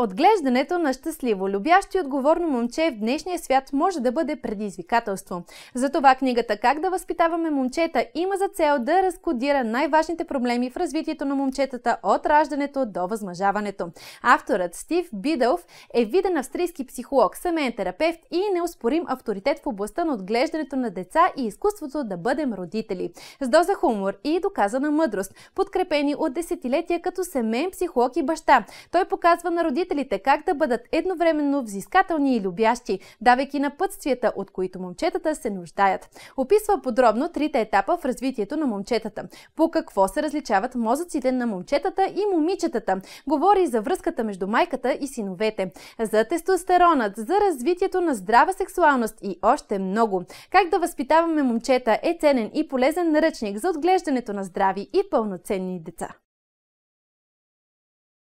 Отглеждането на щастливо, любящо и отговорно момче в днешния свят може да бъде предизвикателство. Затова книгата Как да възпитаваме момчета има за цел да разкодира най-важните проблеми в развитието на момчетата от раждането до възмъжаването. Авторът Стив Бидълф е виден австрийски психолог, семейен терапевт и неоспорим авторитет в областта на отглеждането на деца и изкуството да бъдем родители. С доза хумор и доказана мъдрост, подкрепени от десетилетия като семейен психолог и баща, той показва на родителите родителите как да бъдат едновременно взискателни и любящи, давайки напътствията, от които момчетата се нуждаят. Описва подробно трите етапа в развитието на момчетата. По какво се различават мозъците на момчетата и момичетата. Говори за връзката между майката и синовете, за тестостеронът, за развитието на здрава сексуалност и още много. Как да възпитаваме момчета е ценен и полезен наръчник за отглеждането на здрави и пълноценни деца.